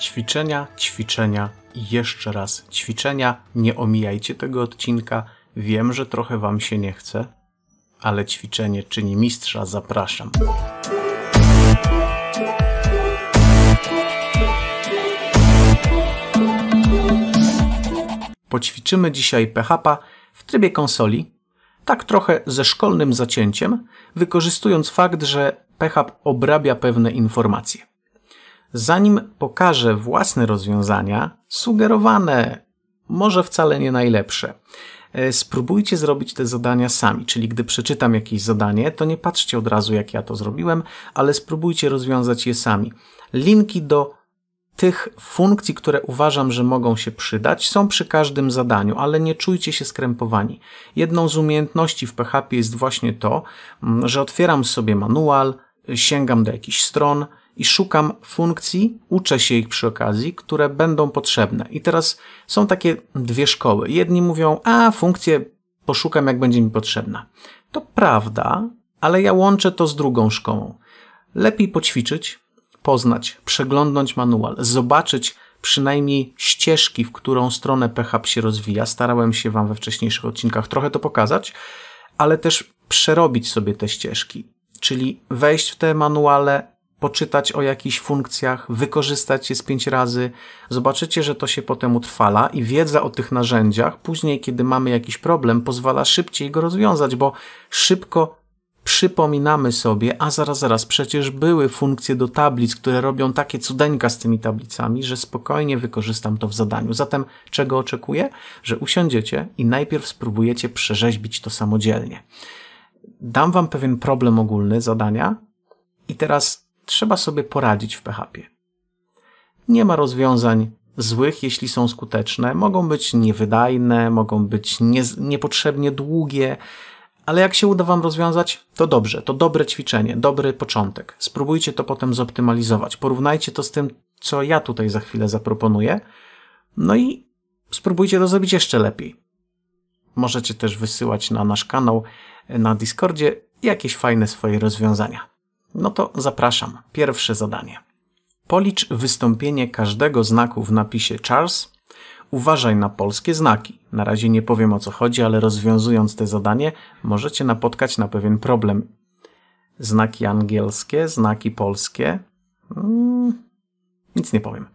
ćwiczenia, ćwiczenia i jeszcze raz ćwiczenia. Nie omijajcie tego odcinka. Wiem, że trochę Wam się nie chce, ale ćwiczenie czyni mistrza. Zapraszam. Poćwiczymy dzisiaj PHP w trybie konsoli, tak trochę ze szkolnym zacięciem, wykorzystując fakt, że PHP obrabia pewne informacje zanim pokażę własne rozwiązania, sugerowane, może wcale nie najlepsze. E, spróbujcie zrobić te zadania sami, czyli gdy przeczytam jakieś zadanie, to nie patrzcie od razu, jak ja to zrobiłem, ale spróbujcie rozwiązać je sami. Linki do tych funkcji, które uważam, że mogą się przydać, są przy każdym zadaniu, ale nie czujcie się skrępowani. Jedną z umiejętności w PHP jest właśnie to, mm, że otwieram sobie manual, sięgam do jakichś stron, i szukam funkcji, uczę się ich przy okazji, które będą potrzebne. I teraz są takie dwie szkoły. Jedni mówią, a funkcję poszukam, jak będzie mi potrzebna. To prawda, ale ja łączę to z drugą szkołą. Lepiej poćwiczyć, poznać, przeglądnąć manual, zobaczyć przynajmniej ścieżki, w którą stronę PHP się rozwija. Starałem się Wam we wcześniejszych odcinkach trochę to pokazać, ale też przerobić sobie te ścieżki, czyli wejść w te manuale, poczytać o jakichś funkcjach, wykorzystać je z pięć razy. Zobaczycie, że to się potem utrwala i wiedza o tych narzędziach, później kiedy mamy jakiś problem, pozwala szybciej go rozwiązać, bo szybko przypominamy sobie, a zaraz, zaraz, przecież były funkcje do tablic, które robią takie cudeńka z tymi tablicami, że spokojnie wykorzystam to w zadaniu. Zatem czego oczekuję? Że usiądziecie i najpierw spróbujecie przerzeźbić to samodzielnie. Dam wam pewien problem ogólny zadania i teraz trzeba sobie poradzić w PHP. Nie ma rozwiązań złych, jeśli są skuteczne. Mogą być niewydajne, mogą być nie, niepotrzebnie długie, ale jak się uda Wam rozwiązać, to dobrze, to dobre ćwiczenie, dobry początek. Spróbujcie to potem zoptymalizować. Porównajcie to z tym, co ja tutaj za chwilę zaproponuję. No i spróbujcie to zrobić jeszcze lepiej. Możecie też wysyłać na nasz kanał na Discordzie jakieś fajne swoje rozwiązania. No to zapraszam. Pierwsze zadanie. Policz wystąpienie każdego znaku w napisie Charles. Uważaj na polskie znaki. Na razie nie powiem o co chodzi, ale rozwiązując te zadanie, możecie napotkać na pewien problem. Znaki angielskie, znaki polskie. Hmm, nic nie powiem.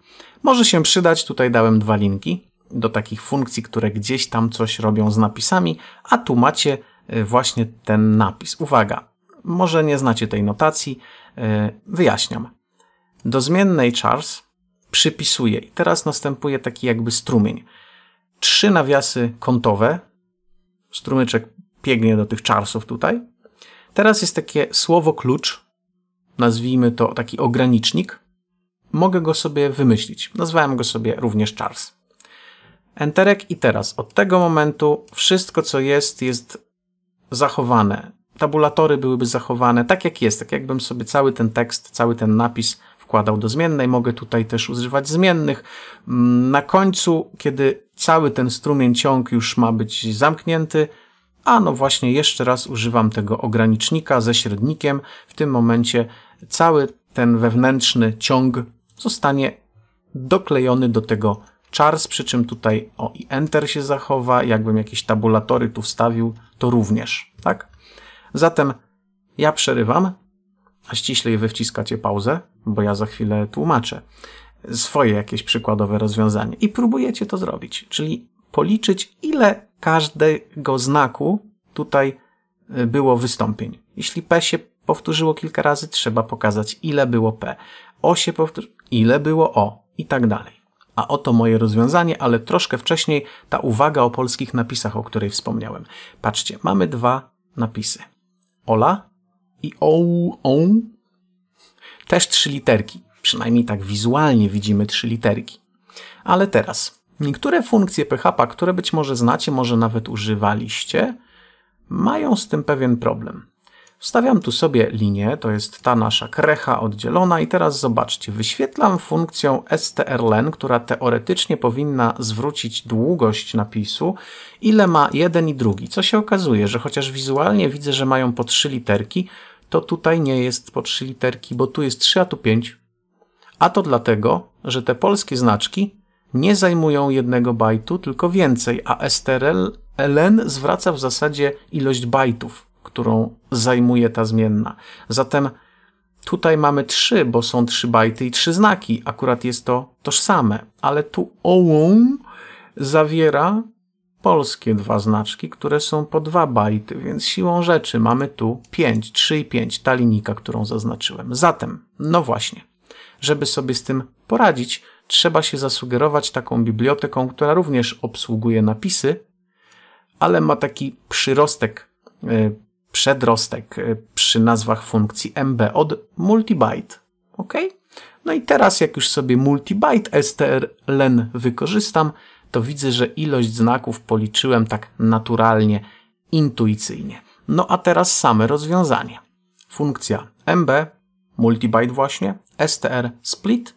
Może się przydać, tutaj dałem dwa linki do takich funkcji, które gdzieś tam coś robią z napisami, a tu macie e, właśnie ten napis. Uwaga, może nie znacie tej notacji. E, wyjaśniam. Do zmiennej chars przypisuję i teraz następuje taki jakby strumień. Trzy nawiasy kątowe. Strumyczek piegnie do tych charsów tutaj. Teraz jest takie słowo klucz. Nazwijmy to taki ogranicznik. Mogę go sobie wymyślić. Nazwałem go sobie również chars. Enterek i teraz od tego momentu wszystko co jest jest zachowane tabulatory byłyby zachowane tak jak jest, tak jakbym sobie cały ten tekst, cały ten napis wkładał do zmiennej. Mogę tutaj też używać zmiennych. Mm, na końcu, kiedy cały ten strumień ciąg już ma być zamknięty, a no właśnie jeszcze raz używam tego ogranicznika ze średnikiem. W tym momencie cały ten wewnętrzny ciąg zostanie doklejony do tego czars, przy czym tutaj o i enter się zachowa, jakbym jakieś tabulatory tu wstawił, to również, tak? Zatem ja przerywam, a ściślej wy wciskacie pauzę, bo ja za chwilę tłumaczę swoje jakieś przykładowe rozwiązanie i próbujecie to zrobić, czyli policzyć, ile każdego znaku tutaj y, było wystąpień. Jeśli P się powtórzyło kilka razy, trzeba pokazać, ile było P. O się powtórzyło, ile było O i tak dalej. A oto moje rozwiązanie, ale troszkę wcześniej ta uwaga o polskich napisach, o której wspomniałem. Patrzcie, mamy dwa napisy. Ola i ou, Też trzy literki. Przynajmniej tak wizualnie widzimy trzy literki. Ale teraz, niektóre funkcje PHP, które być może znacie, może nawet używaliście, mają z tym pewien problem. Wstawiam tu sobie linię, to jest ta nasza krecha oddzielona i teraz zobaczcie, wyświetlam funkcję strlen, która teoretycznie powinna zwrócić długość napisu, ile ma jeden i drugi, co się okazuje, że chociaż wizualnie widzę, że mają po trzy literki, to tutaj nie jest po trzy literki, bo tu jest 3, a tu 5. A to dlatego, że te polskie znaczki nie zajmują jednego bajtu, tylko więcej, a strlen zwraca w zasadzie ilość bajtów którą zajmuje ta zmienna. Zatem tutaj mamy trzy, bo są trzy bajty i trzy znaki. Akurat jest to tożsame, ale tu OUM zawiera polskie dwa znaczki, które są po dwa bajty, więc siłą rzeczy mamy tu 5, 3 i 5, ta linijka, którą zaznaczyłem. Zatem, no właśnie, żeby sobie z tym poradzić, trzeba się zasugerować taką biblioteką, która również obsługuje napisy, ale ma taki przyrostek y, przedrostek y, przy nazwach funkcji MB od multibyte. OK? No i teraz, jak już sobie multibyte strlen wykorzystam, to widzę, że ilość znaków policzyłem tak naturalnie, intuicyjnie. No a teraz same rozwiązanie. Funkcja mb, multibyte właśnie, str split,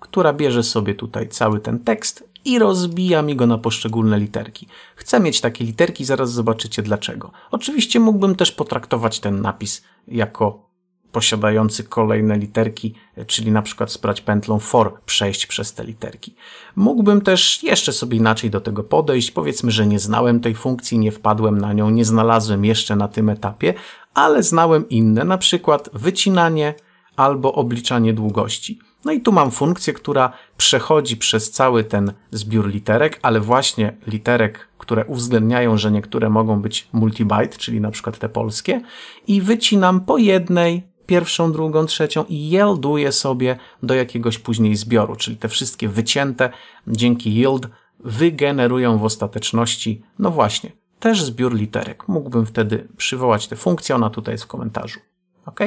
która bierze sobie tutaj cały ten tekst i rozbija mi go na poszczególne literki. Chcę mieć takie literki, zaraz zobaczycie dlaczego. Oczywiście mógłbym też potraktować ten napis jako posiadający kolejne literki, czyli na przykład sprać pętlą for, przejść przez te literki. Mógłbym też jeszcze sobie inaczej do tego podejść, powiedzmy, że nie znałem tej funkcji, nie wpadłem na nią, nie znalazłem jeszcze na tym etapie, ale znałem inne, na przykład wycinanie albo obliczanie długości. No i tu mam funkcję, która przechodzi przez cały ten zbiór literek, ale właśnie literek, które uwzględniają, że niektóre mogą być multibyte, czyli na przykład te polskie, i wycinam po jednej, pierwszą, drugą, trzecią i yielduję sobie do jakiegoś później zbioru, czyli te wszystkie wycięte dzięki yield wygenerują w ostateczności, no właśnie, też zbiór literek. Mógłbym wtedy przywołać tę funkcję, ona tutaj jest w komentarzu. ok?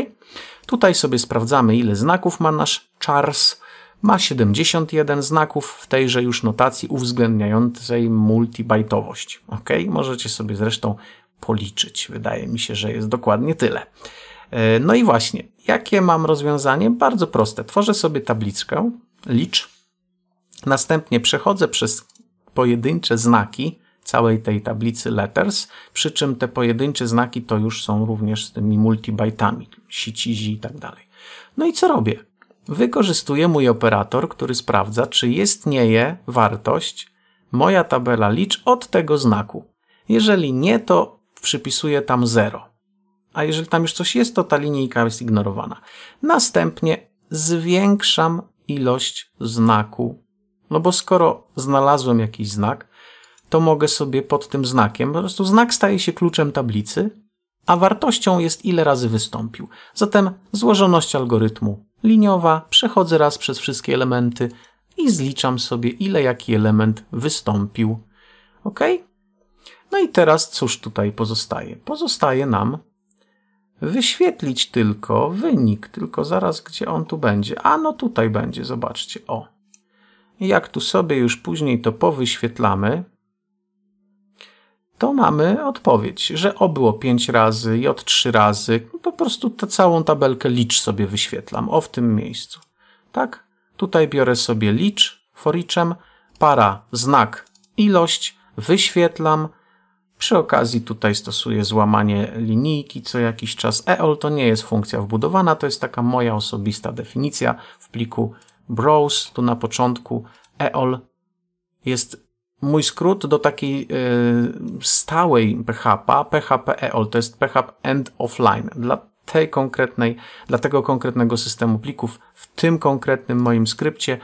Tutaj sobie sprawdzamy, ile znaków ma nasz Charles. Ma 71 znaków w tejże już notacji uwzględniającej multibajtowość. Ok, możecie sobie zresztą policzyć. Wydaje mi się, że jest dokładnie tyle. E, no i właśnie, jakie mam rozwiązanie? Bardzo proste. Tworzę sobie tabliczkę, licz. Następnie przechodzę przez pojedyncze znaki, całej tej tablicy letters, przy czym te pojedyncze znaki to już są również z tymi multibajtami, sicizi i tak dalej. No i co robię? Wykorzystuję mój operator, który sprawdza, czy istnieje wartość moja tabela licz od tego znaku. Jeżeli nie, to przypisuję tam 0. A jeżeli tam już coś jest, to ta linijka jest ignorowana. Następnie zwiększam ilość znaku, no bo skoro znalazłem jakiś znak, to mogę sobie pod tym znakiem, po prostu znak staje się kluczem tablicy, a wartością jest ile razy wystąpił. Zatem złożoność algorytmu liniowa, przechodzę raz przez wszystkie elementy i zliczam sobie ile jaki element wystąpił. OK? No i teraz cóż tutaj pozostaje? Pozostaje nam wyświetlić tylko wynik, tylko zaraz gdzie on tu będzie. A no tutaj będzie, zobaczcie, o. Jak tu sobie już później to powyświetlamy, to mamy odpowiedź, że O było 5 razy, J 3 razy. No, po prostu tę całą tabelkę licz sobie wyświetlam, O w tym miejscu. Tak? Tutaj biorę sobie licz, forichem, para, znak, ilość, wyświetlam. Przy okazji tutaj stosuję złamanie linijki co jakiś czas. EOL to nie jest funkcja wbudowana, to jest taka moja osobista definicja w pliku browse. Tu na początku EOL jest mój skrót do takiej y, stałej PHP, PHP EOL, to jest PHP End Offline. Dla tej konkretnej, dla tego konkretnego systemu plików, w tym konkretnym moim skrypcie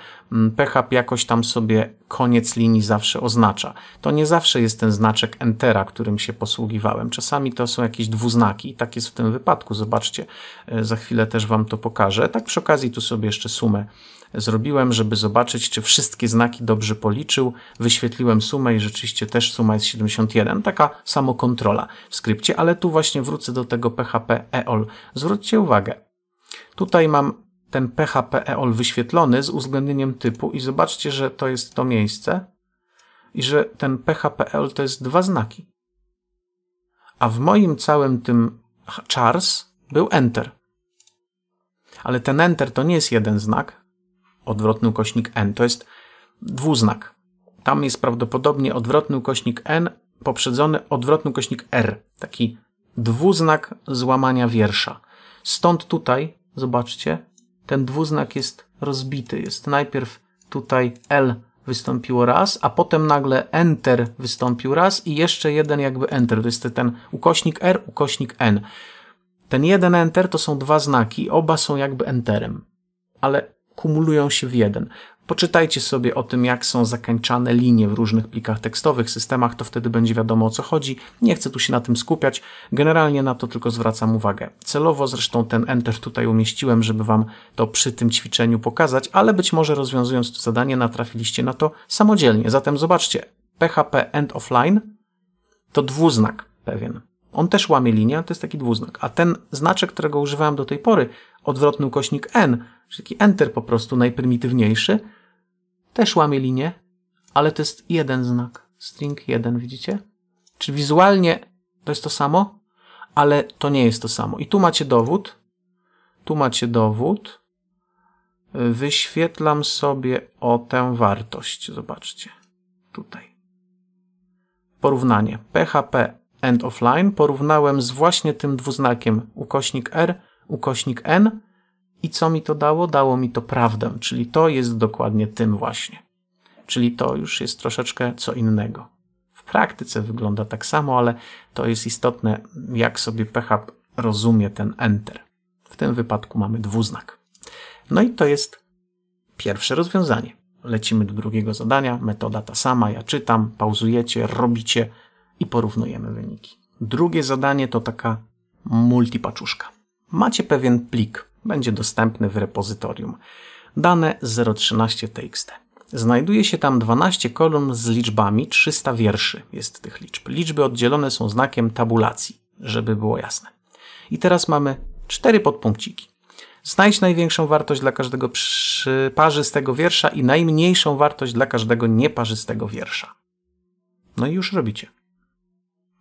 PHP mm, jakoś tam sobie koniec linii zawsze oznacza. To nie zawsze jest ten znaczek Entera, którym się posługiwałem. Czasami to są jakieś dwuznaki, tak jest w tym wypadku. Zobaczcie, y, za chwilę też Wam to pokażę. Tak przy okazji tu sobie jeszcze sumę zrobiłem, żeby zobaczyć, czy wszystkie znaki dobrze policzył. Wyświetliłem sumę i rzeczywiście też suma jest 71. Taka samokontrola w skrypcie, ale tu właśnie wrócę do tego PHP EOL. Zwróćcie uwagę. Tutaj mam ten PHP EOL wyświetlony z uwzględnieniem typu i zobaczcie, że to jest to miejsce i że ten PHP EOL to jest dwa znaki. A w moim całym tym chars był Enter. Ale ten Enter to nie jest jeden znak, odwrotny ukośnik n. To jest dwuznak. Tam jest prawdopodobnie odwrotny ukośnik n poprzedzony odwrotny ukośnik r. Taki dwuznak złamania wiersza. Stąd tutaj, zobaczcie, ten dwuznak jest rozbity. Jest najpierw tutaj L wystąpiło raz, a potem nagle Enter wystąpił raz i jeszcze jeden jakby Enter. To jest ten ukośnik R, ukośnik N. Ten jeden Enter to są dwa znaki, oba są jakby Enterem. Ale kumulują się w jeden. Poczytajcie sobie o tym, jak są zakańczane linie w różnych plikach tekstowych, systemach, to wtedy będzie wiadomo o co chodzi. Nie chcę tu się na tym skupiać. Generalnie na to tylko zwracam uwagę. Celowo zresztą ten Enter tutaj umieściłem, żeby Wam to przy tym ćwiczeniu pokazać, ale być może rozwiązując to zadanie natrafiliście na to samodzielnie. Zatem zobaczcie. PHP End of Line to dwuznak pewien on też łamie linię, to jest taki dwuznak. A ten znaczek, którego używałem do tej pory, odwrotny ukośnik n, czyli taki enter po prostu, najprymitywniejszy, też łamie linię, ale to jest jeden znak. String jeden, widzicie? Czy wizualnie to jest to samo? Ale to nie jest to samo. I tu macie dowód. Tu macie dowód. Wyświetlam sobie o tę wartość. Zobaczcie. Tutaj. Porównanie. PHP of offline porównałem z właśnie tym dwuznakiem ukośnik R, ukośnik N i co mi to dało? Dało mi to prawdę, czyli to jest dokładnie tym właśnie. Czyli to już jest troszeczkę co innego. W praktyce wygląda tak samo, ale to jest istotne, jak sobie PHP rozumie ten enter. W tym wypadku mamy dwuznak. No i to jest pierwsze rozwiązanie. Lecimy do drugiego zadania, metoda ta sama, ja czytam, pauzujecie, robicie, i porównujemy wyniki. Drugie zadanie to taka multipaczuszka. Macie pewien plik, będzie dostępny w repozytorium. Dane 013 txt. Znajduje się tam 12 kolumn z liczbami, 300 wierszy jest tych liczb. Liczby oddzielone są znakiem tabulacji, żeby było jasne. I teraz mamy cztery podpunkciki. Znajdź największą wartość dla każdego parzystego wiersza i najmniejszą wartość dla każdego nieparzystego wiersza. No i już robicie.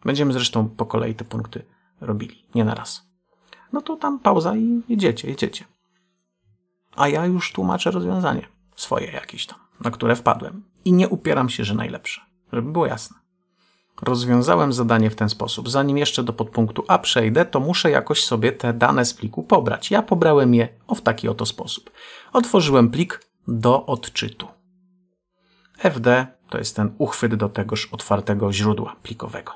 Będziemy zresztą po kolei te punkty robili, nie na raz. No to tam pauza i jedziecie, jedziecie. A ja już tłumaczę rozwiązanie swoje jakieś tam, na które wpadłem. I nie upieram się, że najlepsze, żeby było jasne. Rozwiązałem zadanie w ten sposób. Zanim jeszcze do podpunktu A przejdę, to muszę jakoś sobie te dane z pliku pobrać. Ja pobrałem je o w taki oto sposób. Otworzyłem plik do odczytu. FD to jest ten uchwyt do tegoż otwartego źródła plikowego.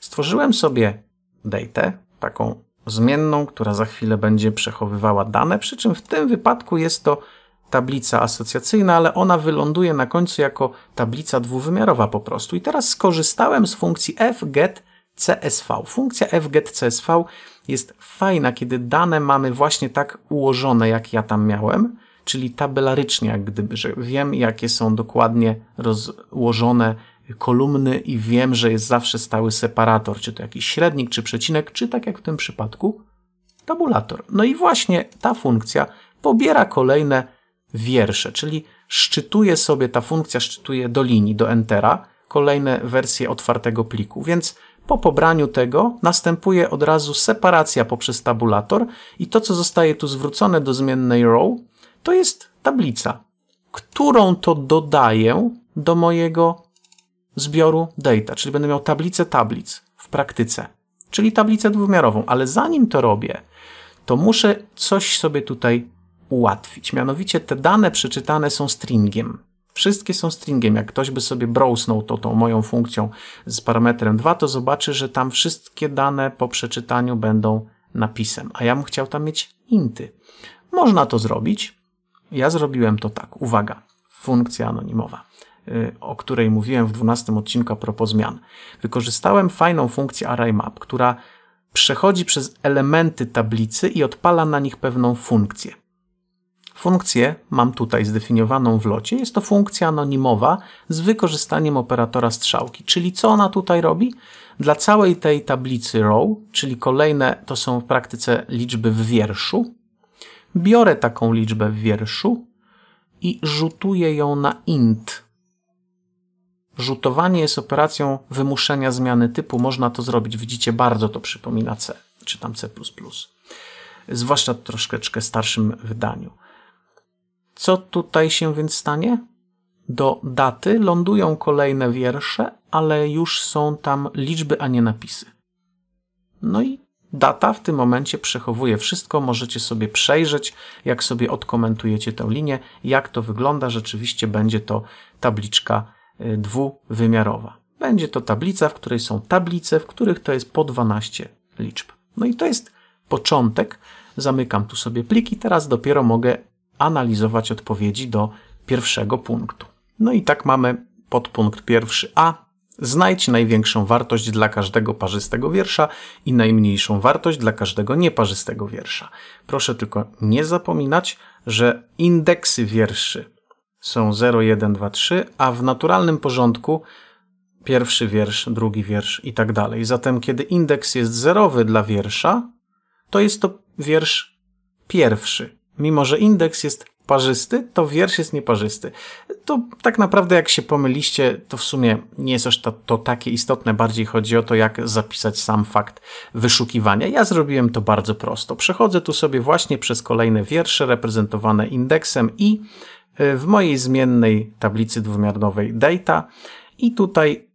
Stworzyłem sobie datę, taką zmienną, która za chwilę będzie przechowywała dane, przy czym w tym wypadku jest to tablica asocjacyjna, ale ona wyląduje na końcu jako tablica dwuwymiarowa po prostu. I teraz skorzystałem z funkcji f_get_csv. Funkcja f_get_csv jest fajna, kiedy dane mamy właśnie tak ułożone, jak ja tam miałem, czyli tabelarycznie, jak gdyby, że wiem, jakie są dokładnie rozłożone kolumny i wiem, że jest zawsze stały separator, czy to jakiś średnik, czy przecinek, czy tak jak w tym przypadku tabulator. No i właśnie ta funkcja pobiera kolejne wiersze, czyli szczytuje sobie, ta funkcja szczytuje do linii, do entera, kolejne wersje otwartego pliku, więc po pobraniu tego następuje od razu separacja poprzez tabulator i to, co zostaje tu zwrócone do zmiennej row, to jest tablica, którą to dodaję do mojego zbioru data, czyli będę miał tablicę tablic w praktyce, czyli tablicę dwumiarową, ale zanim to robię, to muszę coś sobie tutaj ułatwić. Mianowicie te dane przeczytane są stringiem. Wszystkie są stringiem. Jak ktoś by sobie browsnął to tą moją funkcją z parametrem 2, to zobaczy, że tam wszystkie dane po przeczytaniu będą napisem, a ja bym chciał tam mieć inty. Można to zrobić. Ja zrobiłem to tak. Uwaga, funkcja anonimowa. Y, o której mówiłem w 12 odcinku a propos zmian. Wykorzystałem fajną funkcję ArrayMap, która przechodzi przez elementy tablicy i odpala na nich pewną funkcję. Funkcję mam tutaj zdefiniowaną w locie. Jest to funkcja anonimowa z wykorzystaniem operatora strzałki. Czyli co ona tutaj robi? Dla całej tej tablicy row, czyli kolejne to są w praktyce liczby w wierszu, biorę taką liczbę w wierszu i rzutuję ją na int. Rzutowanie jest operacją wymuszenia zmiany typu. Można to zrobić, widzicie, bardzo to przypomina C, czy tam C++. Zwłaszcza w troszeczkę starszym wydaniu. Co tutaj się więc stanie? Do daty lądują kolejne wiersze, ale już są tam liczby, a nie napisy. No i data w tym momencie przechowuje wszystko. Możecie sobie przejrzeć, jak sobie odkomentujecie tę linię, jak to wygląda. Rzeczywiście będzie to tabliczka Y, dwuwymiarowa. Będzie to tablica, w której są tablice, w których to jest po 12 liczb. No i to jest początek. Zamykam tu sobie pliki. Teraz dopiero mogę analizować odpowiedzi do pierwszego punktu. No i tak mamy podpunkt pierwszy A. Znajdź największą wartość dla każdego parzystego wiersza i najmniejszą wartość dla każdego nieparzystego wiersza. Proszę tylko nie zapominać, że indeksy wierszy są 0, 1, 2, 3, a w naturalnym porządku pierwszy wiersz, drugi wiersz i tak dalej. Zatem, kiedy indeks jest zerowy dla wiersza, to jest to wiersz pierwszy. Mimo, że indeks jest parzysty, to wiersz jest nieparzysty. To tak naprawdę, jak się pomyliście, to w sumie nie jest aż to, to takie istotne. Bardziej chodzi o to, jak zapisać sam fakt wyszukiwania. Ja zrobiłem to bardzo prosto. Przechodzę tu sobie właśnie przez kolejne wiersze reprezentowane indeksem i E, w mojej zmiennej tablicy dwumiarnowej data i tutaj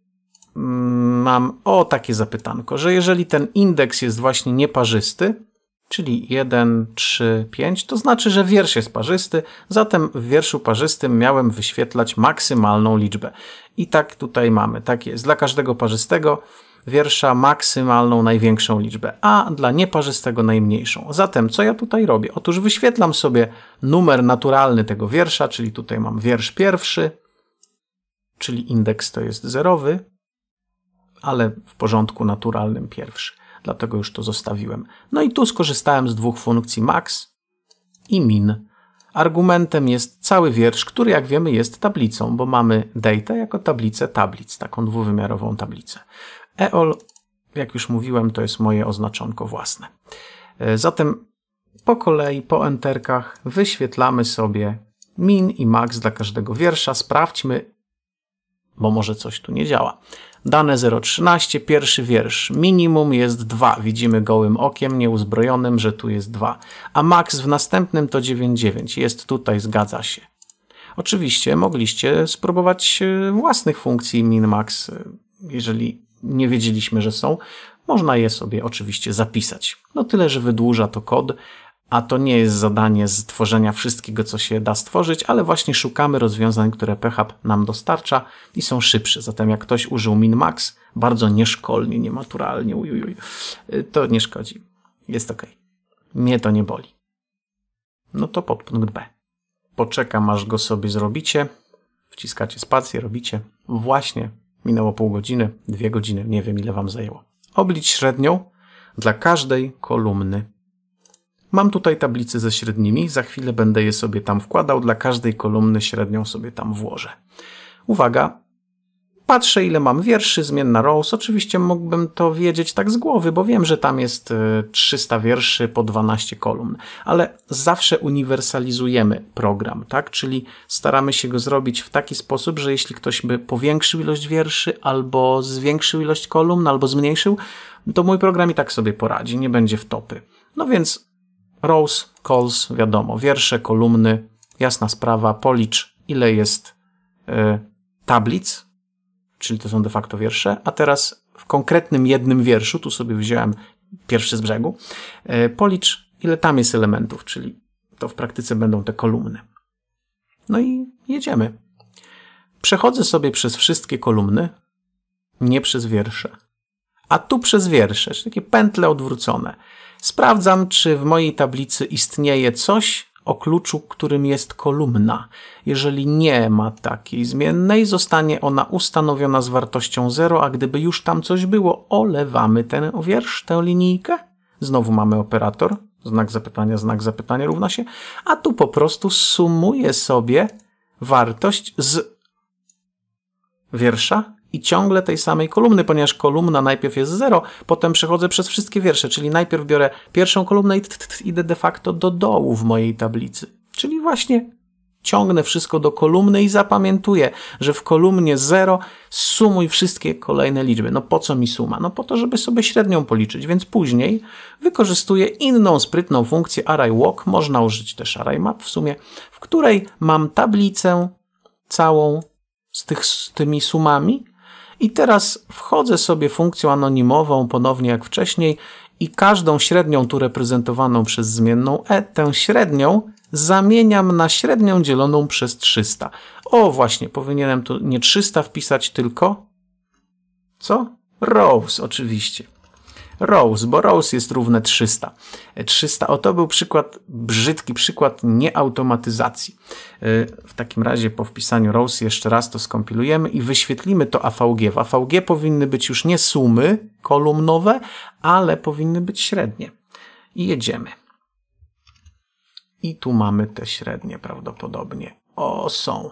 mm, mam o takie zapytanko, że jeżeli ten indeks jest właśnie nieparzysty, czyli 1, 3, 5, to znaczy, że wiersz jest parzysty, zatem w wierszu parzystym miałem wyświetlać maksymalną liczbę. I tak tutaj mamy, tak jest. Dla każdego parzystego wiersza maksymalną, największą liczbę, a dla nieparzystego najmniejszą. Zatem co ja tutaj robię? Otóż wyświetlam sobie numer naturalny tego wiersza, czyli tutaj mam wiersz pierwszy, czyli indeks to jest zerowy, ale w porządku naturalnym pierwszy. Dlatego już to zostawiłem. No i tu skorzystałem z dwóch funkcji max i min. Argumentem jest cały wiersz, który jak wiemy jest tablicą, bo mamy data jako tablicę tablic, taką dwuwymiarową tablicę. EOL, jak już mówiłem, to jest moje oznaczonko własne. E, zatem po kolei, po enterkach wyświetlamy sobie min i max dla każdego wiersza. Sprawdźmy, bo może coś tu nie działa. Dane 0.13, pierwszy wiersz. Minimum jest 2. Widzimy gołym okiem, nieuzbrojonym, że tu jest 2. A max w następnym to 9.9. Jest tutaj, zgadza się. Oczywiście mogliście spróbować e, własnych funkcji min-max, e, jeżeli nie wiedzieliśmy, że są, można je sobie oczywiście zapisać. No tyle, że wydłuża to kod, a to nie jest zadanie stworzenia wszystkiego, co się da stworzyć, ale właśnie szukamy rozwiązań, które PHP nam dostarcza i są szybsze. Zatem jak ktoś użył min-max bardzo nieszkolnie, niematuralnie, ujujuj, to nie szkodzi. Jest ok. Mnie to nie boli. No to podpunkt B. Poczekam, aż go sobie zrobicie. Wciskacie spację, robicie. Właśnie Minęło pół godziny, dwie godziny, nie wiem ile wam zajęło. Oblicz średnią dla każdej kolumny. Mam tutaj tablice ze średnimi, za chwilę będę je sobie tam wkładał, dla każdej kolumny średnią sobie tam włożę. Uwaga, Patrzę, ile mam wierszy, zmienna rows. Oczywiście mógłbym to wiedzieć tak z głowy, bo wiem, że tam jest 300 y, wierszy po 12 kolumn, ale zawsze uniwersalizujemy program, tak? Czyli staramy się go zrobić w taki sposób, że jeśli ktoś by powiększył ilość wierszy, albo zwiększył ilość kolumn, albo zmniejszył, to mój program i tak sobie poradzi, nie będzie wtopy. No więc rows, calls, wiadomo, wiersze, kolumny, jasna sprawa, policz, ile jest y, tablic czyli to są de facto wiersze, a teraz w konkretnym jednym wierszu, tu sobie wziąłem pierwszy z brzegu, e, policz ile tam jest elementów, czyli to w praktyce będą te kolumny. No i jedziemy. Przechodzę sobie przez wszystkie kolumny, nie przez wiersze. A tu przez wiersze, czyli takie pętle odwrócone. Sprawdzam, czy w mojej tablicy istnieje coś, o kluczu, którym jest kolumna. Jeżeli nie ma takiej zmiennej, zostanie ona ustanowiona z wartością 0, a gdyby już tam coś było, olewamy ten wiersz, tę linijkę. Znowu mamy operator, znak zapytania, znak zapytania równa się, a tu po prostu sumuję sobie wartość z wiersza i ciągle tej samej kolumny, ponieważ kolumna najpierw jest 0, potem przechodzę przez wszystkie wiersze, czyli najpierw biorę pierwszą kolumnę i idę de facto do dołu w mojej tablicy. Czyli właśnie ciągnę wszystko do kolumny i zapamiętuję, że w kolumnie 0 sumuj wszystkie kolejne liczby. No po co mi suma? No po to, żeby sobie średnią policzyć, więc później wykorzystuję inną sprytną funkcję array_walk, można użyć też array_map w sumie, w której mam tablicę całą z, tych, z tymi sumami i teraz wchodzę sobie funkcją anonimową, ponownie jak wcześniej, i każdą średnią tu reprezentowaną przez zmienną e, tę średnią zamieniam na średnią dzieloną przez 300. O, właśnie, powinienem tu nie 300 wpisać, tylko co? Rows oczywiście. Rose, bo Rose jest równe 300. 300, Oto był przykład, brzydki przykład nieautomatyzacji. E, w takim razie po wpisaniu Rose jeszcze raz to skompilujemy i wyświetlimy to AVG. W AVG powinny być już nie sumy kolumnowe, ale powinny być średnie. I jedziemy. I tu mamy te średnie prawdopodobnie. O, są.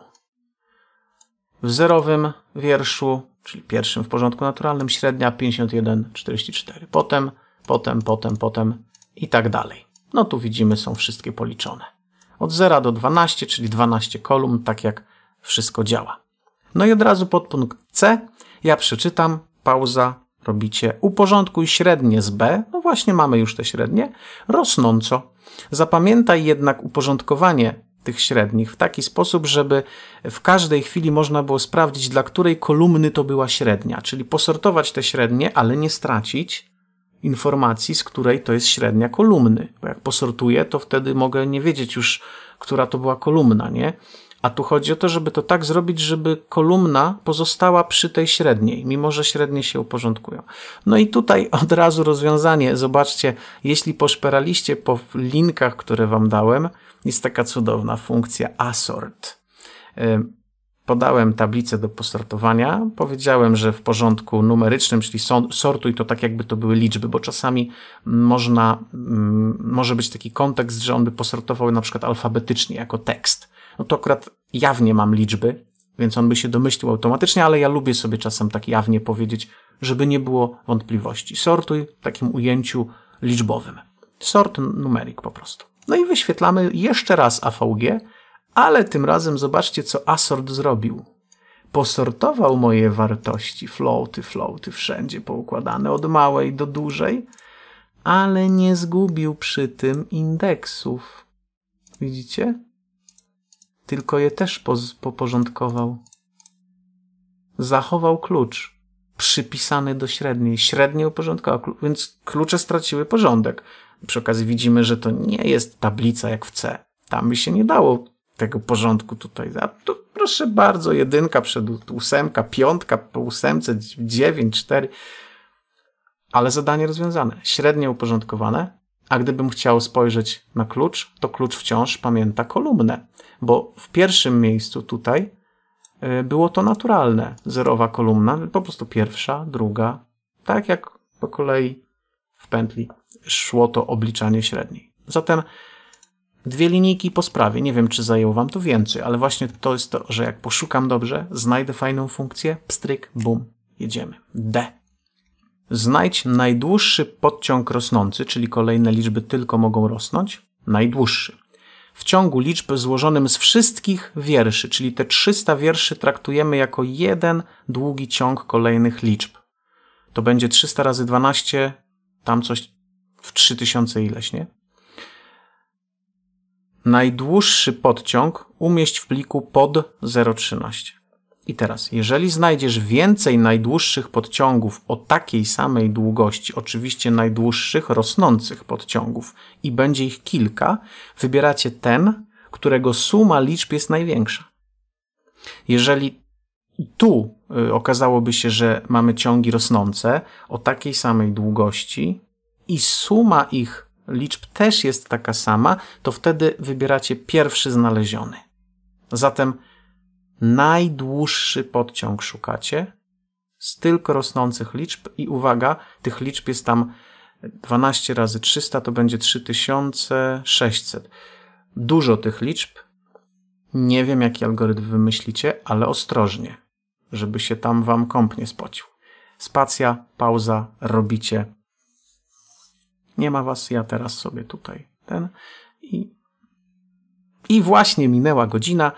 W zerowym wierszu czyli pierwszym w porządku naturalnym, średnia 51,44. Potem, potem, potem, potem i tak dalej. No tu widzimy, są wszystkie policzone. Od 0 do 12, czyli 12 kolumn, tak jak wszystko działa. No i od razu podpunkt C. Ja przeczytam, pauza, robicie uporządkuj średnie z B, no właśnie mamy już te średnie, rosnąco. Zapamiętaj jednak uporządkowanie tych średnich w taki sposób, żeby w każdej chwili można było sprawdzić, dla której kolumny to była średnia, czyli posortować te średnie, ale nie stracić informacji, z której to jest średnia kolumny. Bo jak posortuję, to wtedy mogę nie wiedzieć już, która to była kolumna, nie? A tu chodzi o to, żeby to tak zrobić, żeby kolumna pozostała przy tej średniej, mimo że średnie się uporządkują. No i tutaj od razu rozwiązanie. Zobaczcie, jeśli poszperaliście po linkach, które Wam dałem, jest taka cudowna funkcja assort. Podałem tablicę do posortowania, powiedziałem, że w porządku numerycznym, czyli sortuj to tak, jakby to były liczby, bo czasami można, mm, może być taki kontekst, że on by posortował na przykład alfabetycznie jako tekst no to akurat jawnie mam liczby, więc on by się domyślił automatycznie, ale ja lubię sobie czasem tak jawnie powiedzieć, żeby nie było wątpliwości. Sortuj w takim ujęciu liczbowym. Sort numerik po prostu. No i wyświetlamy jeszcze raz AVG, ale tym razem zobaczcie, co asort zrobił. Posortował moje wartości, floaty, floaty, wszędzie poukładane, od małej do dużej, ale nie zgubił przy tym indeksów. Widzicie? tylko je też poporządkował. Zachował klucz przypisany do średniej. Średnie uporządkował, więc klucze straciły porządek. Przy okazji widzimy, że to nie jest tablica jak w C. Tam by się nie dało tego porządku tutaj. A tu proszę bardzo, jedynka przed ósemka, piątka po ósemce, dziewięć, cztery. Ale zadanie rozwiązane, średnio uporządkowane, a gdybym chciał spojrzeć na klucz, to klucz wciąż pamięta kolumnę bo w pierwszym miejscu tutaj y, było to naturalne. Zerowa kolumna, po prostu pierwsza, druga, tak jak po kolei w pętli szło to obliczanie średniej. Zatem dwie linijki po sprawie. Nie wiem, czy zajęło wam to więcej, ale właśnie to jest to, że jak poszukam dobrze, znajdę fajną funkcję, pstryk, bum, jedziemy. D. Znajdź najdłuższy podciąg rosnący, czyli kolejne liczby tylko mogą rosnąć. Najdłuższy w ciągu liczb złożonym z wszystkich wierszy, czyli te 300 wierszy traktujemy jako jeden długi ciąg kolejnych liczb. To będzie 300 razy 12, tam coś w 3000 ileś, nie? Najdłuższy podciąg umieść w pliku pod 013. I teraz, jeżeli znajdziesz więcej najdłuższych podciągów o takiej samej długości, oczywiście najdłuższych rosnących podciągów, i będzie ich kilka, wybieracie ten, którego suma liczb jest największa. Jeżeli tu y, okazałoby się, że mamy ciągi rosnące o takiej samej długości i suma ich liczb też jest taka sama, to wtedy wybieracie pierwszy znaleziony. Zatem najdłuższy podciąg szukacie z tylko rosnących liczb i uwaga, tych liczb jest tam 12 razy 300 to będzie 3600. Dużo tych liczb. Nie wiem, jaki algorytm wymyślicie, ale ostrożnie, żeby się tam wam kąp nie spocił. Spacja, pauza, robicie. Nie ma was, ja teraz sobie tutaj ten i i właśnie minęła godzina.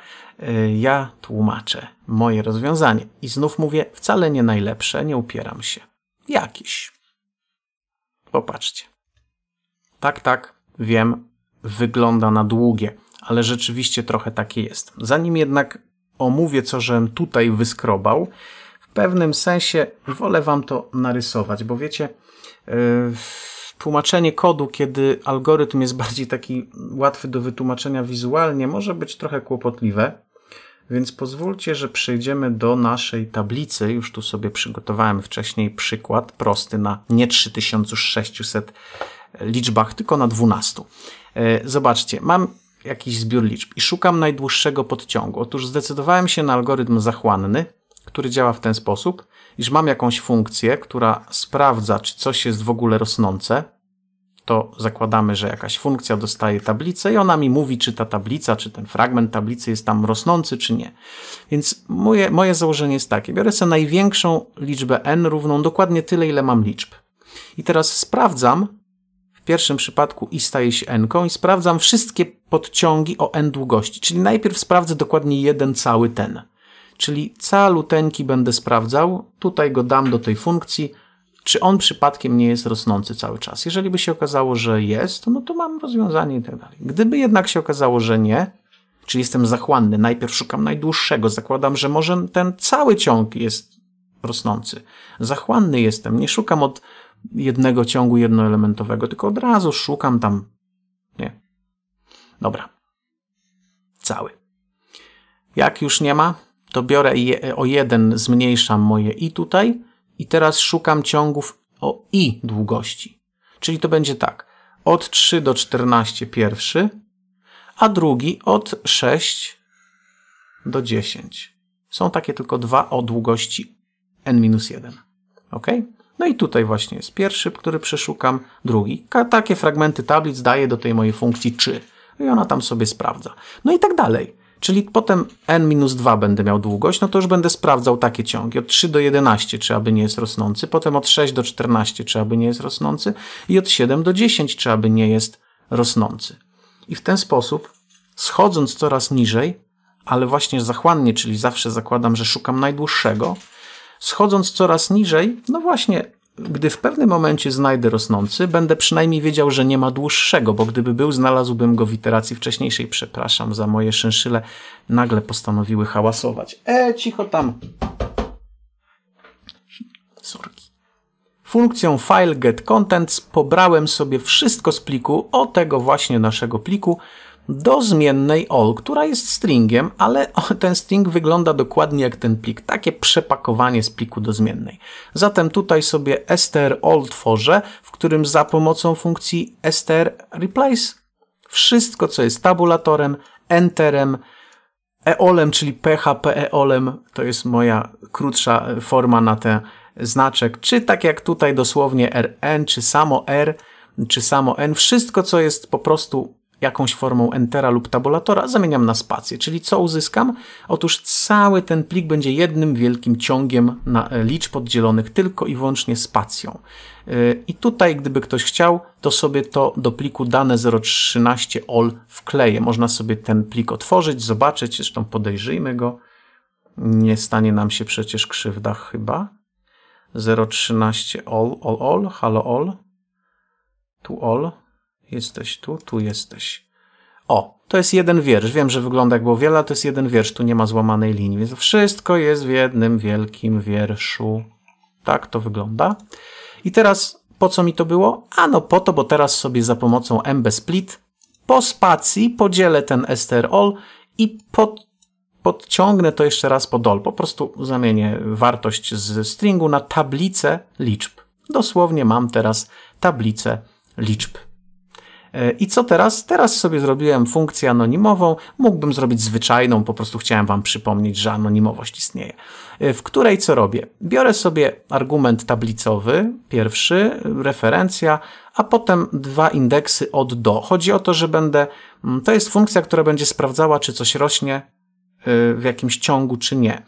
Y, ja tłumaczę moje rozwiązanie. I znów mówię, wcale nie najlepsze, nie upieram się. Jakiś. Popatrzcie. Tak, tak, wiem, wygląda na długie, ale rzeczywiście trochę takie jest. Zanim jednak omówię, co żem tutaj wyskrobał, w pewnym sensie wolę wam to narysować, bo wiecie, yy, tłumaczenie kodu, kiedy algorytm jest bardziej taki łatwy do wytłumaczenia wizualnie, może być trochę kłopotliwe. Więc pozwólcie, że przejdziemy do naszej tablicy. Już tu sobie przygotowałem wcześniej przykład prosty na nie 3600 liczbach, tylko na 12. E, zobaczcie, mam jakiś zbiór liczb i szukam najdłuższego podciągu. Otóż zdecydowałem się na algorytm zachłanny, który działa w ten sposób, iż mam jakąś funkcję, która sprawdza, czy coś jest w ogóle rosnące, to zakładamy, że jakaś funkcja dostaje tablicę i ona mi mówi, czy ta tablica, czy ten fragment tablicy jest tam rosnący, czy nie. Więc moje, moje założenie jest takie. Biorę sobie największą liczbę n równą dokładnie tyle, ile mam liczb. I teraz sprawdzam, w pierwszym przypadku i staje się n, i sprawdzam wszystkie podciągi o n długości. Czyli najpierw sprawdzę dokładnie jeden cały ten. Czyli caluteńki będę sprawdzał, tutaj go dam do tej funkcji, czy on przypadkiem nie jest rosnący cały czas. Jeżeli by się okazało, że jest, no to mam rozwiązanie i tak dalej. Gdyby jednak się okazało, że nie, czyli jestem zachłanny, najpierw szukam najdłuższego, zakładam, że może ten cały ciąg jest rosnący. Zachłanny jestem, nie szukam od jednego ciągu jednoelementowego, tylko od razu szukam tam. Nie. Dobra. Cały. Jak już nie ma, to biorę je, o jeden, zmniejszam moje i tutaj, i teraz szukam ciągów o i długości. Czyli to będzie tak, od 3 do 14 pierwszy, a drugi od 6 do 10. Są takie tylko dwa o długości n-1. Ok? No i tutaj właśnie jest pierwszy, który przeszukam, drugi. Takie fragmenty tablic daję do tej mojej funkcji czy i ona tam sobie sprawdza. No i tak dalej czyli potem n-2 będę miał długość, no to już będę sprawdzał takie ciągi. Od 3 do 11 czy aby nie jest rosnący, potem od 6 do 14 czy aby nie jest rosnący i od 7 do 10 czy aby nie jest rosnący. I w ten sposób, schodząc coraz niżej, ale właśnie zachłannie, czyli zawsze zakładam, że szukam najdłuższego, schodząc coraz niżej, no właśnie gdy w pewnym momencie znajdę rosnący, będę przynajmniej wiedział, że nie ma dłuższego, bo gdyby był, znalazłbym go w iteracji wcześniejszej. Przepraszam za moje szynszyle. Nagle postanowiły hałasować. E, cicho tam. Sorki. Funkcją file get contents pobrałem sobie wszystko z pliku o tego właśnie naszego pliku, do zmiennej all, która jest stringiem, ale ten string wygląda dokładnie jak ten plik. Takie przepakowanie z pliku do zmiennej. Zatem tutaj sobie str all tworzę, w którym za pomocą funkcji str replace wszystko, co jest tabulatorem, enterem, eolem, czyli php eolem, to jest moja krótsza forma na ten znaczek, czy tak jak tutaj dosłownie rn, czy samo r, czy samo n, wszystko, co jest po prostu jakąś formą entera lub tabulatora zamieniam na spację. Czyli co uzyskam? Otóż cały ten plik będzie jednym wielkim ciągiem na e, liczb oddzielonych tylko i wyłącznie spacją. E, I tutaj, gdyby ktoś chciał, to sobie to do pliku dane 013 all wkleję. Można sobie ten plik otworzyć, zobaczyć, zresztą podejrzyjmy go. Nie stanie nam się przecież krzywda chyba. 013 all, all, all, halo all, tu all, Jesteś tu, tu jesteś. O, to jest jeden wiersz. Wiem, że wygląda jak było wiele, to jest jeden wiersz. Tu nie ma złamanej linii, więc wszystko jest w jednym wielkim wierszu. Tak to wygląda. I teraz po co mi to było? Ano po to, bo teraz sobie za pomocą MB Split po spacji podzielę ten STRL i pod, podciągnę to jeszcze raz pod dol. Po prostu zamienię wartość z stringu na tablicę liczb. Dosłownie mam teraz tablicę liczb. E, I co teraz? Teraz sobie zrobiłem funkcję anonimową, mógłbym zrobić zwyczajną, po prostu chciałem wam przypomnieć, że anonimowość istnieje. E, w której co robię? Biorę sobie argument tablicowy, pierwszy, referencja, a potem dwa indeksy od do. Chodzi o to, że będę, mm, to jest funkcja, która będzie sprawdzała, czy coś rośnie e, w jakimś ciągu, czy nie.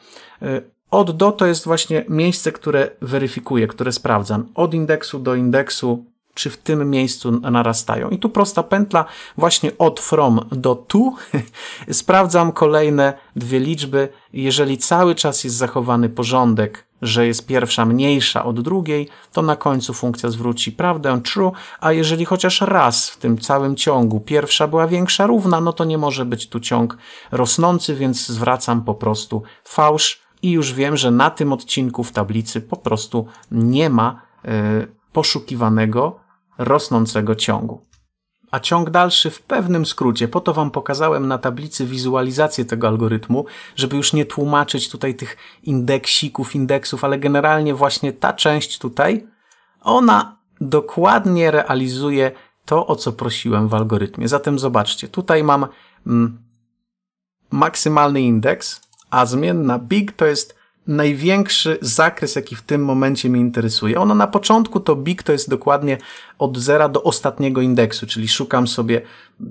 Od do to jest właśnie miejsce, które weryfikuję, które sprawdzam. Od indeksu do indeksu czy w tym miejscu narastają. I tu prosta pętla, właśnie od from do tu. Sprawdzam kolejne dwie liczby. Jeżeli cały czas jest zachowany porządek, że jest pierwsza mniejsza od drugiej, to na końcu funkcja zwróci prawdę true, a jeżeli chociaż raz w tym całym ciągu pierwsza była większa równa, no to nie może być tu ciąg rosnący, więc zwracam po prostu fałsz i już wiem, że na tym odcinku w tablicy po prostu nie ma e, poszukiwanego rosnącego ciągu. A ciąg dalszy w pewnym skrócie, po to Wam pokazałem na tablicy wizualizację tego algorytmu, żeby już nie tłumaczyć tutaj tych indeksików, indeksów, ale generalnie właśnie ta część tutaj, ona dokładnie realizuje to, o co prosiłem w algorytmie. Zatem zobaczcie, tutaj mam mm, maksymalny indeks, a zmienna big to jest największy zakres, jaki w tym momencie mnie interesuje. Ono na początku to big to jest dokładnie od zera do ostatniego indeksu, czyli szukam sobie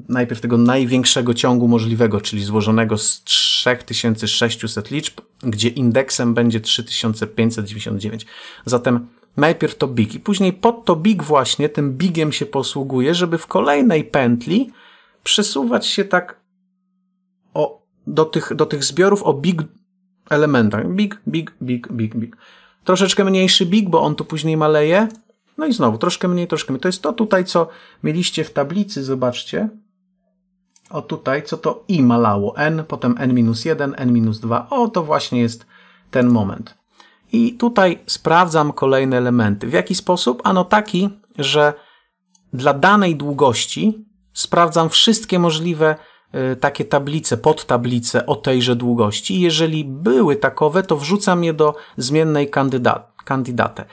najpierw tego największego ciągu możliwego, czyli złożonego z 3600 liczb, gdzie indeksem będzie 3599. Zatem najpierw to big i później pod to big właśnie tym bigiem się posługuje, żeby w kolejnej pętli przesuwać się tak o, do tych, do tych zbiorów o big elementach. Big, big, big, big, big. Troszeczkę mniejszy big, bo on tu później maleje. No i znowu, troszkę mniej, troszkę mniej. To jest to tutaj, co mieliście w tablicy, zobaczcie. O tutaj, co to i malało. n, potem n-1, n-2. O, to właśnie jest ten moment. I tutaj sprawdzam kolejne elementy. W jaki sposób? Ano taki, że dla danej długości sprawdzam wszystkie możliwe Y, takie tablice, podtablice o tejże długości. Jeżeli były takowe, to wrzucam je do zmiennej kandydat, kandydatę.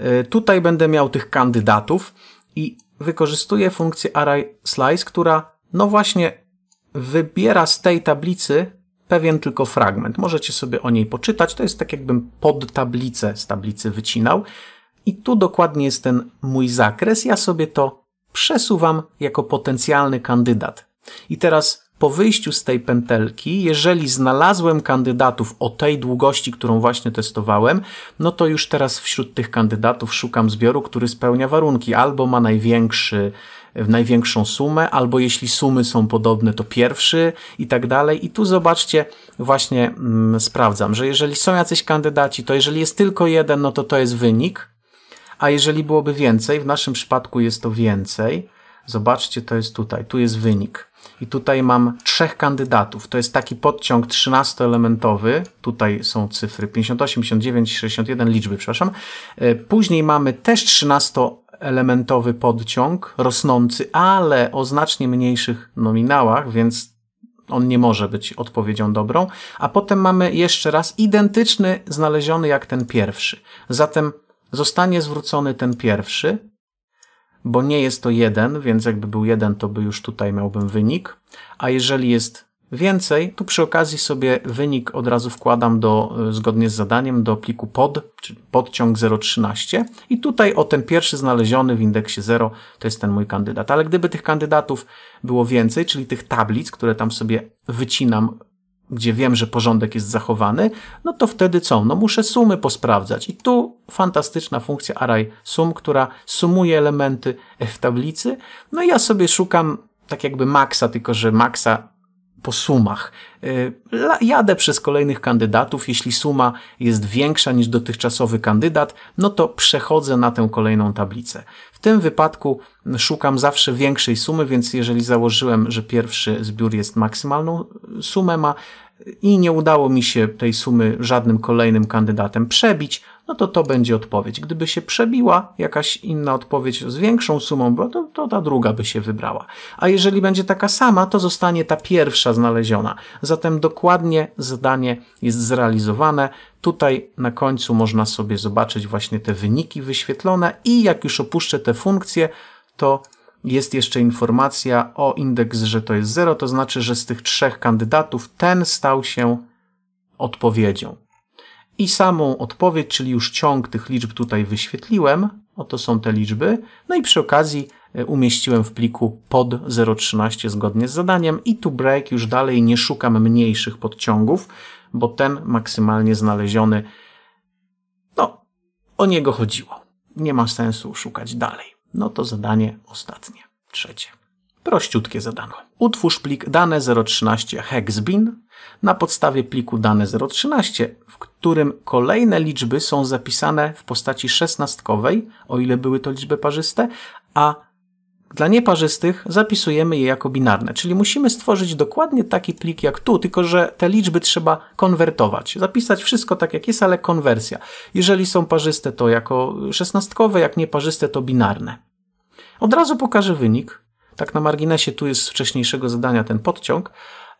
Y, tutaj będę miał tych kandydatów i wykorzystuję funkcję array slice, która no właśnie wybiera z tej tablicy pewien tylko fragment. Możecie sobie o niej poczytać. To jest tak jakbym tablicę z tablicy wycinał. I tu dokładnie jest ten mój zakres. Ja sobie to przesuwam jako potencjalny kandydat. I teraz po wyjściu z tej pętelki, jeżeli znalazłem kandydatów o tej długości, którą właśnie testowałem, no to już teraz wśród tych kandydatów szukam zbioru, który spełnia warunki. Albo ma największy, największą sumę, albo jeśli sumy są podobne, to pierwszy i tak dalej. I tu zobaczcie, właśnie mm, sprawdzam, że jeżeli są jacyś kandydaci, to jeżeli jest tylko jeden, no to to jest wynik. A jeżeli byłoby więcej, w naszym przypadku jest to więcej. Zobaczcie, to jest tutaj, tu jest wynik i tutaj mam trzech kandydatów. To jest taki podciąg 13-elementowy. Tutaj są cyfry 58, 59, 61 liczby, przepraszam. E, później mamy też 13-elementowy podciąg rosnący, ale o znacznie mniejszych nominałach, więc on nie może być odpowiedzią dobrą. A potem mamy jeszcze raz identyczny, znaleziony jak ten pierwszy. Zatem zostanie zwrócony ten pierwszy, bo nie jest to jeden, więc jakby był jeden, to by już tutaj miałbym wynik. A jeżeli jest więcej, to przy okazji sobie wynik od razu wkładam do, e, zgodnie z zadaniem do pliku pod, czyli podciąg 013 i tutaj o ten pierwszy znaleziony w indeksie 0 to jest ten mój kandydat. Ale gdyby tych kandydatów było więcej, czyli tych tablic, które tam sobie wycinam gdzie wiem, że porządek jest zachowany, no to wtedy co? No muszę sumy posprawdzać. I tu fantastyczna funkcja array sum, która sumuje elementy w tablicy. No i ja sobie szukam tak jakby maksa, tylko że maksa po sumach. Y, jadę przez kolejnych kandydatów. Jeśli suma jest większa niż dotychczasowy kandydat, no to przechodzę na tę kolejną tablicę. W tym wypadku szukam zawsze większej sumy, więc jeżeli założyłem, że pierwszy zbiór jest maksymalną sumę ma, i nie udało mi się tej sumy żadnym kolejnym kandydatem przebić, no to to będzie odpowiedź. Gdyby się przebiła jakaś inna odpowiedź z większą sumą, to, to ta druga by się wybrała. A jeżeli będzie taka sama, to zostanie ta pierwsza znaleziona. Zatem dokładnie zadanie jest zrealizowane. Tutaj na końcu można sobie zobaczyć właśnie te wyniki wyświetlone i jak już opuszczę tę funkcję, to jest jeszcze informacja o indeks, że to jest 0, to znaczy, że z tych trzech kandydatów ten stał się odpowiedzią. I samą odpowiedź, czyli już ciąg tych liczb tutaj wyświetliłem, oto są te liczby, no i przy okazji e, umieściłem w pliku pod 0.13 zgodnie z zadaniem i tu break już dalej nie szukam mniejszych podciągów, bo ten maksymalnie znaleziony, no, o niego chodziło. Nie ma sensu szukać dalej. No to zadanie ostatnie, trzecie. Prościutkie zadanie. Utwórz plik dane 013 hexbin na podstawie pliku dane 013, w którym kolejne liczby są zapisane w postaci szesnastkowej, o ile były to liczby parzyste, a dla nieparzystych zapisujemy je jako binarne, czyli musimy stworzyć dokładnie taki plik jak tu, tylko że te liczby trzeba konwertować. Zapisać wszystko tak jak jest, ale konwersja. Jeżeli są parzyste to jako szesnastkowe, jak nieparzyste to binarne. Od razu pokażę wynik. Tak na marginesie tu jest z wcześniejszego zadania ten podciąg,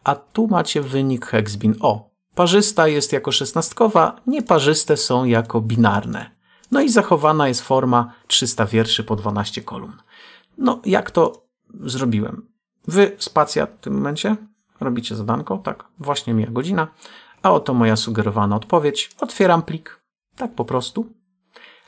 a tu macie wynik hexbin. O, parzysta jest jako szesnastkowa, nieparzyste są jako binarne. No i zachowana jest forma 300 wierszy po 12 kolumn. No, jak to zrobiłem? Wy, spacja w tym momencie, robicie zadanko, tak, właśnie mija godzina, a oto moja sugerowana odpowiedź. Otwieram plik, tak po prostu.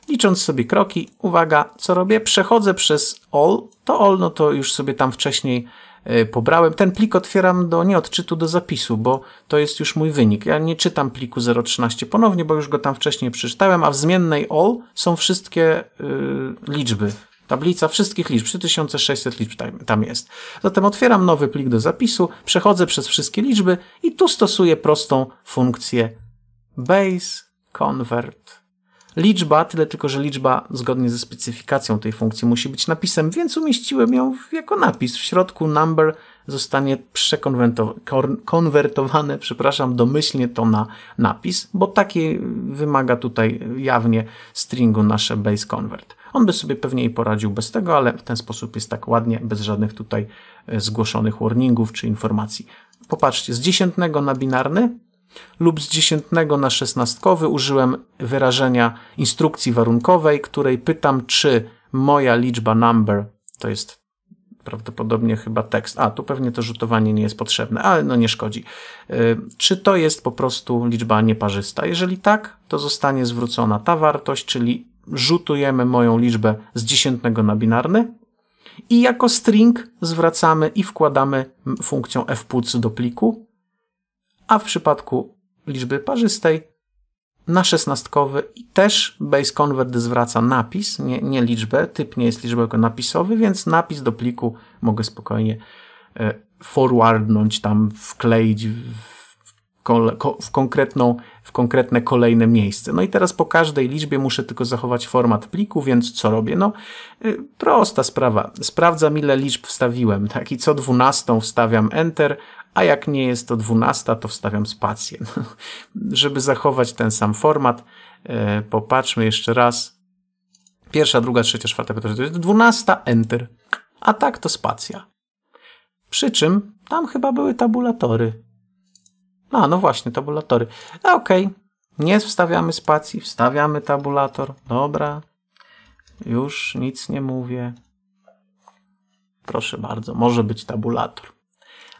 Licząc sobie kroki, uwaga, co robię? Przechodzę przez all, to all, no to już sobie tam wcześniej e, pobrałem. Ten plik otwieram do nie do zapisu, bo to jest już mój wynik. Ja nie czytam pliku 013 ponownie, bo już go tam wcześniej przeczytałem, a w zmiennej all są wszystkie yy, liczby Tablica wszystkich liczb, 3600 liczb tam jest. Zatem otwieram nowy plik do zapisu, przechodzę przez wszystkie liczby i tu stosuję prostą funkcję base convert liczba, tyle tylko, że liczba zgodnie ze specyfikacją tej funkcji musi być napisem, więc umieściłem ją jako napis. W środku number zostanie przekonwertowane, przepraszam, domyślnie to na napis, bo takie wymaga tutaj jawnie stringu nasze base convert. On by sobie pewnie i poradził bez tego, ale w ten sposób jest tak ładnie, bez żadnych tutaj e, zgłoszonych warningów czy informacji. Popatrzcie, z dziesiętnego na binarny lub z dziesiętnego na szesnastkowy użyłem wyrażenia instrukcji warunkowej, której pytam, czy moja liczba number to jest prawdopodobnie chyba tekst. A, tu pewnie to rzutowanie nie jest potrzebne, ale no nie szkodzi. Y, czy to jest po prostu liczba nieparzysta? Jeżeli tak, to zostanie zwrócona ta wartość, czyli rzutujemy moją liczbę z dziesiętnego na binarny i jako string zwracamy i wkładamy funkcją fputs do pliku a w przypadku liczby parzystej na szesnastkowy i też base convert zwraca napis, nie, nie liczbę, typ nie jest tylko napisowy, więc napis do pliku mogę spokojnie e, forwardnąć tam, wkleić w, kole, w, konkretną, w konkretne kolejne miejsce. No i teraz po każdej liczbie muszę tylko zachować format pliku, więc co robię? No, e, prosta sprawa. Sprawdzam ile liczb wstawiłem, tak? I co dwunastą wstawiam Enter, a jak nie jest to 12, to wstawiam spację. Żeby zachować ten sam format, e, popatrzmy jeszcze raz. Pierwsza, druga, trzecia, czwarta, piąta, to jest 12, enter. A tak to spacja. Przy czym tam chyba były tabulatory. A, no, no właśnie, tabulatory. okej. Okay. Nie wstawiamy spacji, wstawiamy tabulator. Dobra. Już nic nie mówię. Proszę bardzo, może być tabulator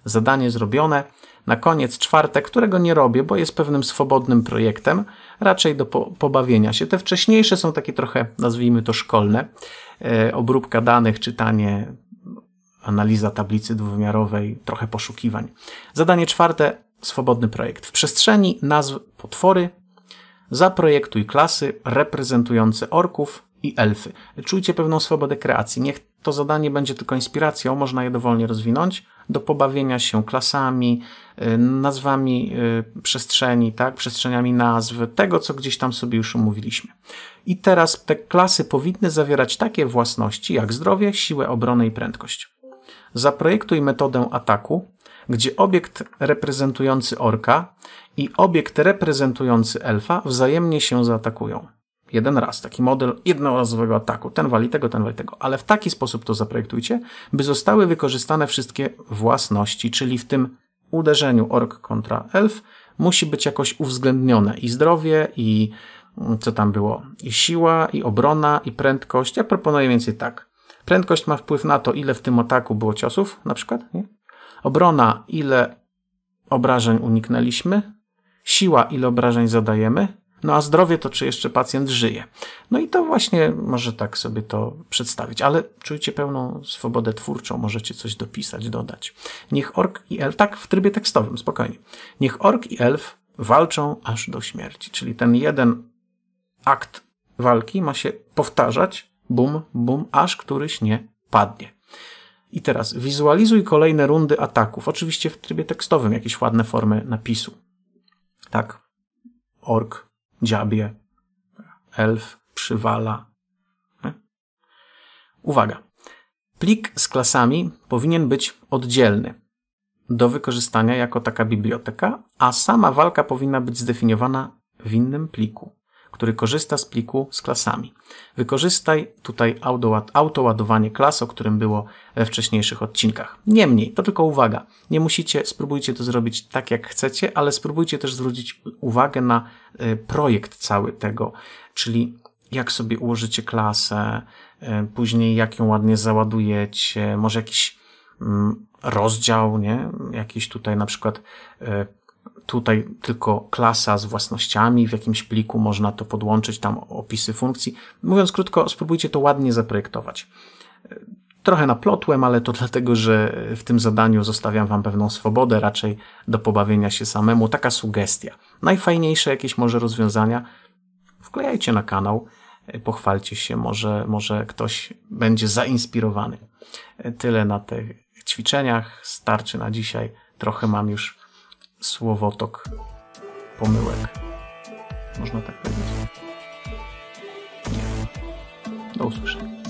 zadanie zrobione. Na koniec czwarte, którego nie robię, bo jest pewnym swobodnym projektem, raczej do po pobawienia się. Te wcześniejsze są takie trochę, nazwijmy to szkolne, e, obróbka danych, czytanie, analiza tablicy dwuwymiarowej, trochę poszukiwań. Zadanie czwarte, swobodny projekt. W przestrzeni nazw potwory zaprojektuj klasy reprezentujące orków i elfy. Czujcie pewną swobodę kreacji. Niech to zadanie będzie tylko inspiracją, można je dowolnie rozwinąć do pobawienia się klasami, y, nazwami y, przestrzeni, tak, przestrzeniami nazw, tego co gdzieś tam sobie już umówiliśmy. I teraz te klasy powinny zawierać takie własności jak zdrowie, siłę obronę i prędkość. Zaprojektuj metodę ataku, gdzie obiekt reprezentujący orka i obiekt reprezentujący elfa wzajemnie się zaatakują jeden raz. Taki model jednorazowego ataku. Ten wali tego, ten wali tego. Ale w taki sposób to zaprojektujcie, by zostały wykorzystane wszystkie własności, czyli w tym uderzeniu ork kontra elf musi być jakoś uwzględnione i zdrowie, i mm, co tam było, i siła, i obrona, i prędkość. Ja proponuję więcej tak. Prędkość ma wpływ na to, ile w tym ataku było ciosów, na przykład. Nie? Obrona, ile obrażeń uniknęliśmy. Siła, ile obrażeń zadajemy. No a zdrowie to czy jeszcze pacjent żyje? No i to właśnie może tak sobie to przedstawić, ale czujcie pełną swobodę twórczą, możecie coś dopisać, dodać. Niech ork i elf, tak w trybie tekstowym, spokojnie. Niech ork i elf walczą aż do śmierci, czyli ten jeden akt walki ma się powtarzać, bum, bum, aż któryś nie padnie. I teraz wizualizuj kolejne rundy ataków, oczywiście w trybie tekstowym, jakieś ładne formy napisu. Tak, ork dziabie, elf, przywala. E? Uwaga. Plik z klasami powinien być oddzielny do wykorzystania jako taka biblioteka, a sama walka powinna być zdefiniowana w innym pliku który korzysta z pliku z klasami. Wykorzystaj tutaj autoładowanie klas, o którym było we wcześniejszych odcinkach. Niemniej, to tylko uwaga. Nie musicie, spróbujcie to zrobić tak jak chcecie, ale spróbujcie też zwrócić uwagę na e, projekt cały tego, czyli jak sobie ułożycie klasę, e, później jak ją ładnie załadujecie, może jakiś mm, rozdział, nie? Jakiś tutaj na przykład e, Tutaj tylko klasa z własnościami, w jakimś pliku można to podłączyć, tam opisy funkcji. Mówiąc krótko, spróbujcie to ładnie zaprojektować. Trochę naplotłem, ale to dlatego, że w tym zadaniu zostawiam Wam pewną swobodę, raczej do pobawienia się samemu. Taka sugestia. Najfajniejsze jakieś może rozwiązania wklejajcie na kanał, pochwalcie się, może, może ktoś będzie zainspirowany. Tyle na tych ćwiczeniach, starczy na dzisiaj. Trochę mam już słowotok pomyłek. Można tak powiedzieć. Nie. Do usłyszenia.